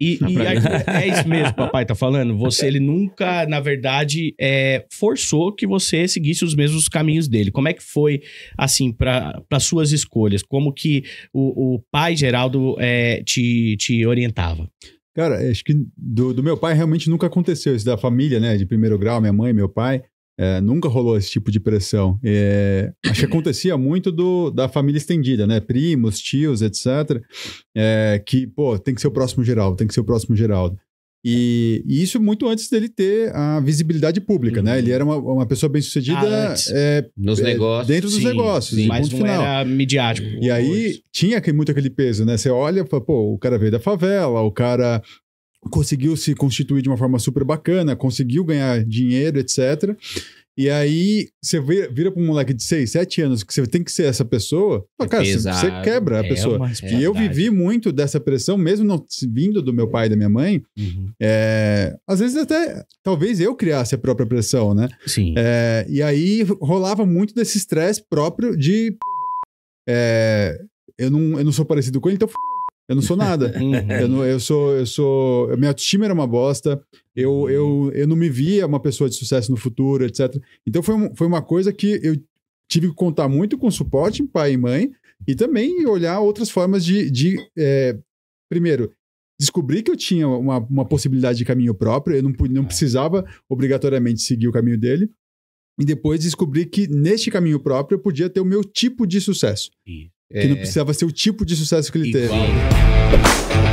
E, e aí, é, é isso mesmo, papai tá falando. Você, ele nunca, na verdade, é, forçou que você seguisse os mesmos caminhos dele. Como é que foi, assim, para suas escolhas? Como que o, o pai Geraldo é, te, te orientava? Cara, acho que do, do, meu pai realmente nunca aconteceu isso, da família, né? De primeiro grau, minha mãe, meu pai. É, nunca rolou esse tipo de pressão. É, acho que acontecia muito do, da família estendida, né? Primos, tios, etc. É, que, pô, tem que ser o próximo Geraldo, tem que ser o próximo Geraldo. E, e isso muito antes dele ter a visibilidade pública, uhum. né? Ele uhum. era uma, uma pessoa bem sucedida ah, é, nos é, negócios, dentro dos sim, negócios, sim, mas não final. era midiático. E aí tinha muito aquele peso, né? Você olha, pô, o cara veio da favela, o cara conseguiu se constituir de uma forma super bacana, conseguiu ganhar dinheiro, etc. E aí você vira, vira para um moleque de 6, 7 anos que você tem que ser essa pessoa, é cara, pesado, você, você quebra a é pessoa. E eu vivi muito dessa pressão, mesmo não vindo do meu pai e da minha mãe. Uhum. É, às vezes até talvez eu criasse a própria pressão, né? Sim. É, e aí rolava muito desse estresse próprio de é, eu, não, eu não sou parecido com ele, então eu não sou nada. Uhum. eu, não, eu sou, eu sou. Minha autoestima era uma bosta. Eu, uhum. eu, eu não me via uma pessoa de sucesso no futuro, etc. Então foi, um, foi uma coisa que eu tive que contar muito com suporte, pai e mãe, e também olhar outras formas de. de é, primeiro, descobri que eu tinha uma, uma possibilidade de caminho próprio, eu não, não precisava obrigatoriamente seguir o caminho dele. E depois descobri que neste caminho próprio eu podia ter o meu tipo de sucesso. Que não é. precisava ser o tipo de sucesso que ele Igual. teve.